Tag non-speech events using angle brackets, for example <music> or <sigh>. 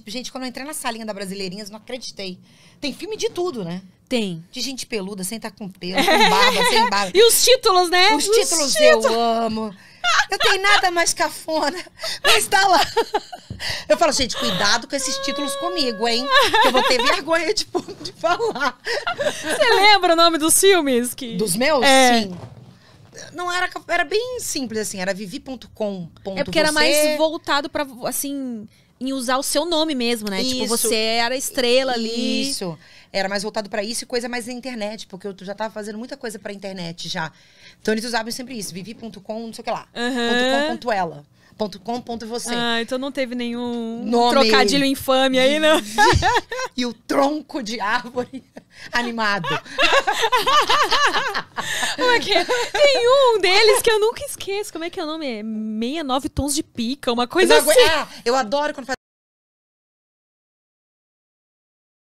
Tipo, gente, quando eu entrei na salinha da Brasileirinhas, não acreditei. Tem filme de tudo, né? Tem. De gente peluda, sem estar tá com pelo, com barba, sem barba. <laughs> E os títulos, né? Os, os títulos, títulos eu amo. Eu tenho nada mais cafona, mas tá lá. Eu falo, gente, cuidado com esses títulos comigo, hein? Que eu vou ter vergonha de, de falar. Você lembra o nome dos filmes? Que... Dos meus? É. Sim. Não era, era bem simples, assim, era vivi.com. É porque você... era mais voltado para assim, em usar o seu nome mesmo, né? Tipo, isso. Tipo, você era estrela ali. Isso. Era mais voltado para isso e coisa mais na internet, porque eu já tava fazendo muita coisa pra internet já. Então eles usavam sempre isso, vivi.com, não sei o que lá. Uhum. .com, .ela. .com, .você. Ah, então não teve nenhum nome... trocadilho infame aí, não? e o tronco de árvore <laughs> animado. Como é que é? Tem um deles que eu nunca esqueço. Como é que é o nome? É 69 tons de pica, uma coisa eu assim. É, eu adoro quando faz